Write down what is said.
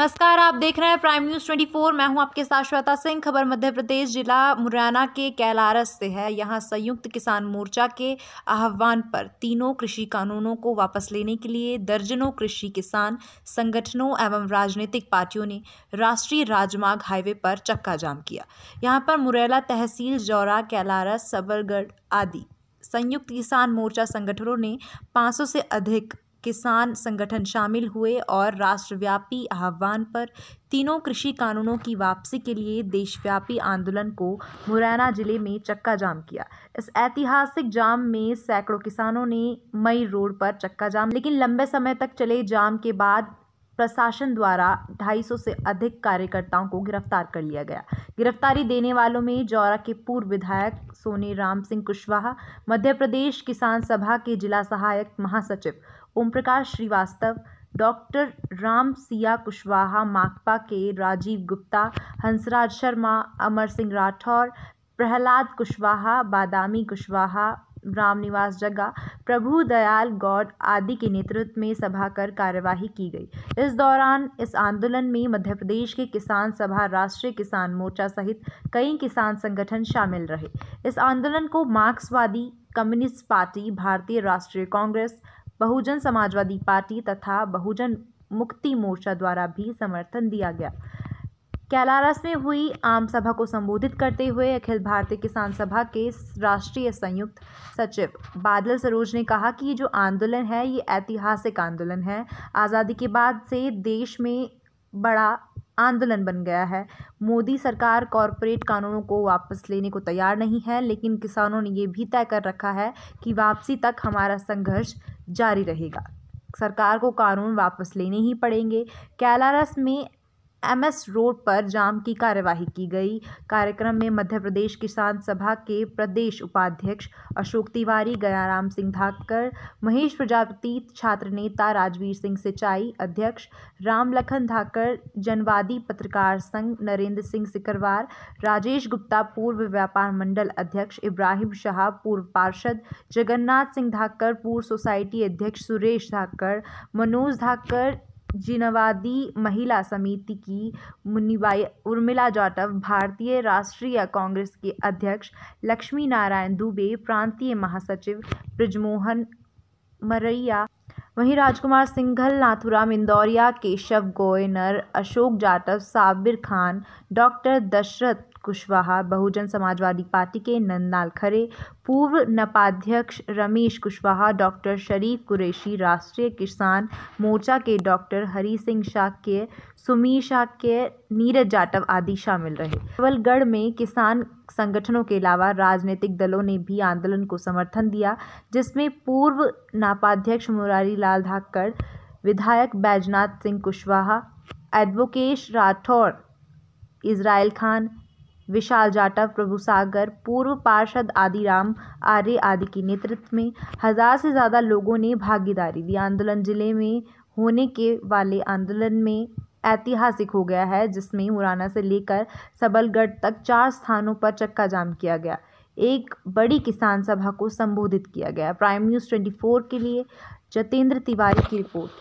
नमस्कार आप देख रहे हैं प्राइम न्यूज़ 24 मैं हूं आपके साथ श्वेता सिंह खबर मध्य प्रदेश जिला मुरैना के कैलारस से है यहां संयुक्त किसान मोर्चा के आह्वान पर तीनों कृषि कानूनों को वापस लेने के लिए दर्जनों कृषि किसान संगठनों एवं राजनीतिक पार्टियों ने राष्ट्रीय राजमार्ग हाईवे पर चक्का जाम किया यहाँ पर मुरैला तहसील जौरा कैलारस सबरगढ़ आदि संयुक्त किसान मोर्चा संगठनों ने पाँच से अधिक किसान संगठन शामिल हुए और राष्ट्रव्यापी आह्वान पर तीनों कृषि कानूनों की वापसी के लिए देशव्यापी आंदोलन को मुरैना जिले में चक्का जाम किया इस ऐतिहासिक जाम में सैकड़ों किसानों ने मई रोड पर चक्का जाम लेकिन लंबे समय तक चले जाम के बाद प्रशासन द्वारा 250 से अधिक कार्यकर्ताओं को गिरफ्तार कर लिया गया गिरफ्तारी देने वालों में जौरा के पूर्व विधायक सोनी राम सिंह कुशवाहा मध्य प्रदेश किसान सभा के जिला सहायक महासचिव ओम प्रकाश श्रीवास्तव डॉक्टर राम सिया कुशवाहा माकपा के राजीव गुप्ता हंसराज शर्मा अमर सिंह राठौर प्रहलाद कुशवाहा बादामी कुशवाहा राम निवास जगह प्रभु दयाल गौड आदि के नेतृत्व में सभा कर कार्यवाही की गई इस दौरान इस आंदोलन में मध्य प्रदेश के किसान सभा राष्ट्रीय किसान मोर्चा सहित कई किसान संगठन शामिल रहे इस आंदोलन को मार्क्सवादी कम्युनिस्ट पार्टी भारतीय राष्ट्रीय कांग्रेस बहुजन समाजवादी पार्टी तथा बहुजन मुक्ति मोर्चा द्वारा भी समर्थन दिया गया कैलारस में हुई आम सभा को संबोधित करते हुए अखिल भारतीय किसान सभा के राष्ट्रीय संयुक्त सचिव बादल सरोज ने कहा कि ये जो आंदोलन है ये ऐतिहासिक आंदोलन है आज़ादी के बाद से देश में बड़ा आंदोलन बन गया है मोदी सरकार कॉरपोरेट कानूनों को वापस लेने को तैयार नहीं है लेकिन किसानों ने ये भी तय कर रखा है कि वापसी तक हमारा संघर्ष जारी रहेगा सरकार को कानून वापस लेने ही पड़ेंगे कैलारस में एमएस रोड पर जाम की कार्यवाही की गई कार्यक्रम में मध्य प्रदेश किसान सभा के प्रदेश उपाध्यक्ष अशोक तिवारी गयाराम सिंह धाकर महेश प्रजापति छात्र नेता राजवीर सिंह सिंचाई अध्यक्ष राम लखन धाकर जनवादी पत्रकार संघ नरेंद्र सिंह सिकरवार राजेश गुप्ता पूर्व व्यापार मंडल अध्यक्ष इब्राहिम शाह पूर्व पार्षद जगन्नाथ सिंह धाकर पूर्व सोसाइटी अध्यक्ष सुरेश धाकर मनोज धाकर जिनवादी महिला समिति की मुन्नीबाई उर्मिला जाटव भारतीय राष्ट्रीय कांग्रेस के अध्यक्ष लक्ष्मी नारायण दुबे प्रांतीय महासचिव ब्रजमोहन मरैया वहीं राजकुमार सिंघल नाथुराम इंदौरिया केशव गोयनर अशोक जाटव साबिर खान डॉक्टर दशरथ कुशवाहा बहुजन समाजवादी पार्टी के नंदलाल खरे पूर्व नपाध्यक्ष रमेश कुशवाहा डॉक्टर शरीफ कुरैशी राष्ट्रीय किसान मोर्चा के डॉक्टर हरी सिंह शाक्य सुमीर शाक्य नीरज जाटव आदि शामिल रहे केवलगढ़ में किसान संगठनों के अलावा राजनीतिक दलों ने भी आंदोलन को समर्थन दिया जिसमें पूर्व नापाध्यक्ष मुरारी लाल धाकड़ विधायक बैजनाथ सिंह कुशवाहा एडवोकेश राठौर इजराइल खान विशाल जाटव प्रभु सागर पूर्व पार्षद आदिराम आर्य आदि के नेतृत्व में हज़ार से ज़्यादा लोगों ने भागीदारी दी आंदोलन जिले में होने के वाले आंदोलन में ऐतिहासिक हो गया है जिसमें मुराना से लेकर सबलगढ़ तक चार स्थानों पर चक्का जाम किया गया एक बड़ी किसान सभा को संबोधित किया गया प्राइम न्यूज़ ट्वेंटी फोर के लिए जतेंद्र तिवारी की रिपोर्ट